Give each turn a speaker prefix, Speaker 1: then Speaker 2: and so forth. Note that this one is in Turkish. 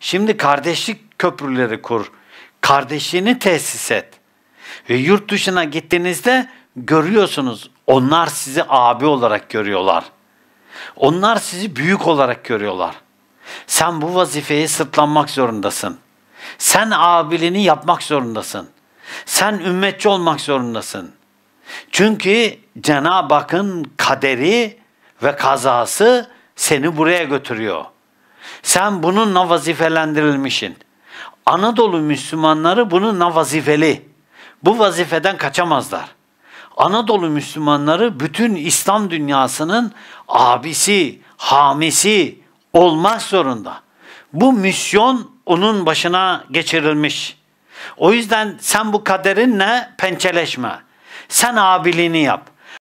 Speaker 1: Şimdi kardeşlik köprüleri kur. Kardeşliğini tesis et. Ve yurt dışına gittiğinizde görüyorsunuz. Onlar sizi abi olarak görüyorlar. Onlar sizi büyük olarak görüyorlar. Sen bu vazifeyi sırtlanmak zorundasın. Sen abiliğini yapmak zorundasın. Sen ümmetçi olmak zorundasın. Çünkü Cenab-ı Hakk'ın kaderi ve kazası seni buraya götürüyor.'' Sen bununla vazifelendirilmişsin. Anadolu Müslümanları bununla vazifeli. Bu vazifeden kaçamazlar. Anadolu Müslümanları bütün İslam dünyasının abisi, hamisi olmak zorunda. Bu misyon onun başına geçirilmiş. O yüzden sen bu kaderinle pençeleşme. Sen abiliğini yap.